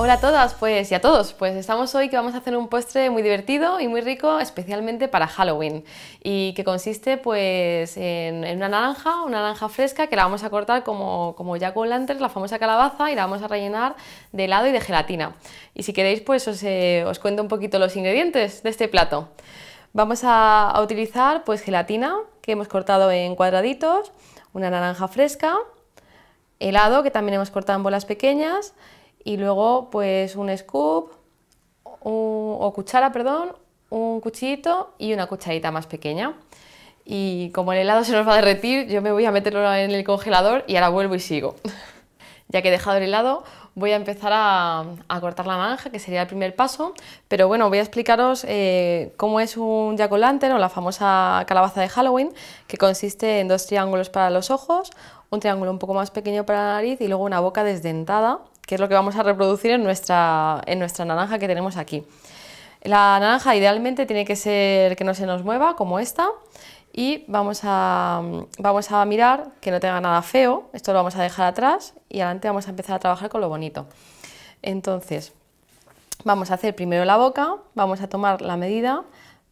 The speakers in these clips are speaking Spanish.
Hola a todas pues, y a todos, pues estamos hoy que vamos a hacer un postre muy divertido y muy rico, especialmente para Halloween, y que consiste pues en, una naranja, una naranja fresca que la vamos a cortar como, como Jack la famosa calabaza, y la vamos a rellenar de helado y de gelatina. Y si queréis pues eh, os, cuento un poquito los ingredientes de este plato. Vamos a, a utilizar pues gelatina que hemos cortado en cuadraditos, una naranja fresca, helado que también hemos cortado en bolas pequeñas, y luego pues un scoop o cuchara, perdón, un cuchillito y una cucharita más pequeña. Y como el helado se nos va a derretir, yo me voy a meterlo en el congelador y ahora vuelvo y sigo. ya que he dejado el helado, voy a empezar a, cortar la naranja, que sería el primer paso. Pero bueno, voy a explicaros eh, cómo es un jack o la famosa calabaza de Halloween, que consiste en dos triángulos para los ojos, un triángulo un poco más pequeño para la nariz y luego una boca desdentada que es lo que vamos a reproducir en nuestra, en nuestra naranja que tenemos aquí. La naranja idealmente tiene que ser que no se nos mueva, como esta, y vamos a, vamos a mirar que no tenga nada feo, esto lo vamos a dejar atrás y adelante vamos a empezar a trabajar con lo bonito. Entonces, vamos a hacer primero la boca, vamos a tomar la medida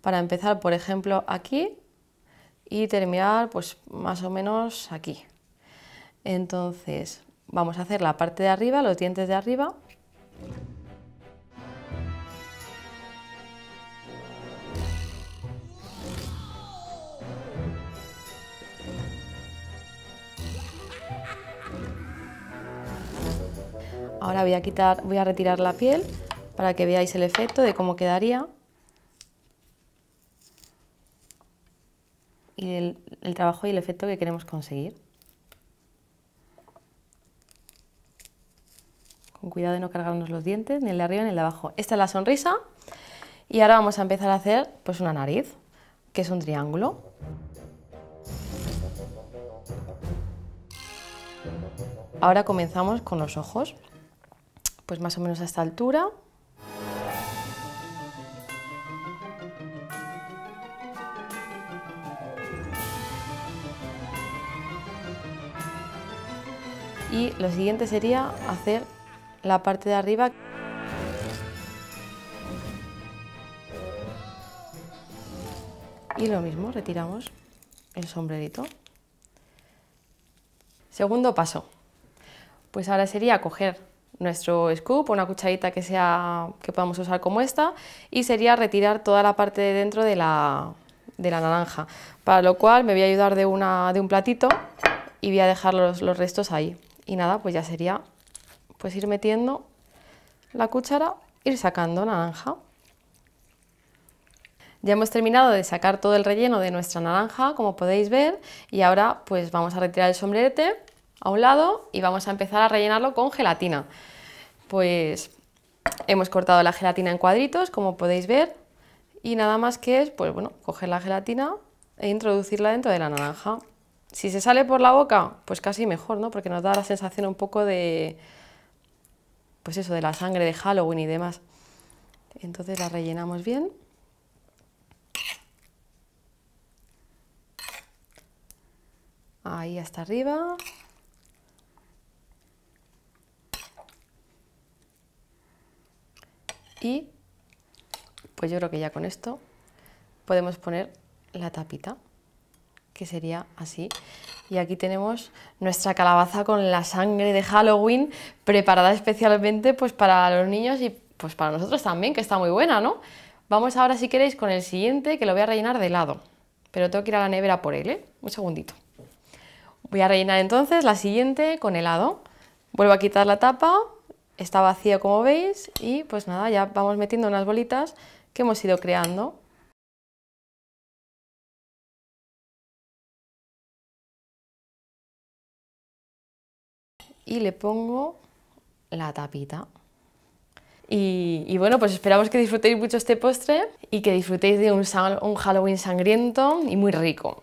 para empezar, por ejemplo, aquí y terminar pues más o menos aquí. Entonces, Vamos a hacer la parte de arriba, los dientes de arriba. Ahora voy a quitar, voy a retirar la piel para que veáis el efecto de cómo quedaría. Y el, el trabajo y el efecto que queremos conseguir. cuidado de no cargarnos los dientes, ni el de arriba ni el de abajo. Esta es la sonrisa y ahora vamos a empezar a hacer pues una nariz, que es un triángulo. Ahora comenzamos con los ojos, pues más o menos a esta altura. Y lo siguiente sería hacer la parte de arriba. Y lo mismo, retiramos el sombrerito. Segundo paso. Pues ahora sería coger nuestro scoop, una cucharita que, sea, que podamos usar como esta, y sería retirar toda la parte de dentro de la, de la naranja. Para lo cual me voy a ayudar de, una, de un platito y voy a dejar los, los restos ahí. Y nada, pues ya sería pues ir metiendo la cuchara, ir sacando naranja. Ya hemos terminado de sacar todo el relleno de nuestra naranja, como podéis ver, y ahora pues vamos a retirar el sombrerete a un lado y vamos a empezar a rellenarlo con gelatina. Pues hemos cortado la gelatina en cuadritos, como podéis ver, y nada más que es, pues bueno, coger la gelatina e introducirla dentro de la naranja. Si se sale por la boca, pues casi mejor, ¿no? Porque nos da la sensación un poco de, pues eso, de la sangre de Halloween y demás. Entonces la rellenamos bien. Ahí hasta arriba. Y pues yo creo que ya con esto podemos poner la tapita que sería así. Y aquí tenemos nuestra calabaza con la sangre de Halloween, preparada especialmente pues, para los niños y pues, para nosotros también, que está muy buena, ¿no? Vamos ahora, si queréis, con el siguiente, que lo voy a rellenar de lado Pero tengo que ir a la nevera por él, ¿eh? Un segundito. Voy a rellenar entonces la siguiente con helado. Vuelvo a quitar la tapa, está vacía como veis, y pues nada, ya vamos metiendo unas bolitas que hemos ido creando. y le pongo la tapita. Y, bueno, pues esperamos que disfrutéis mucho este postre y que disfrutéis de un Halloween sangriento y muy rico.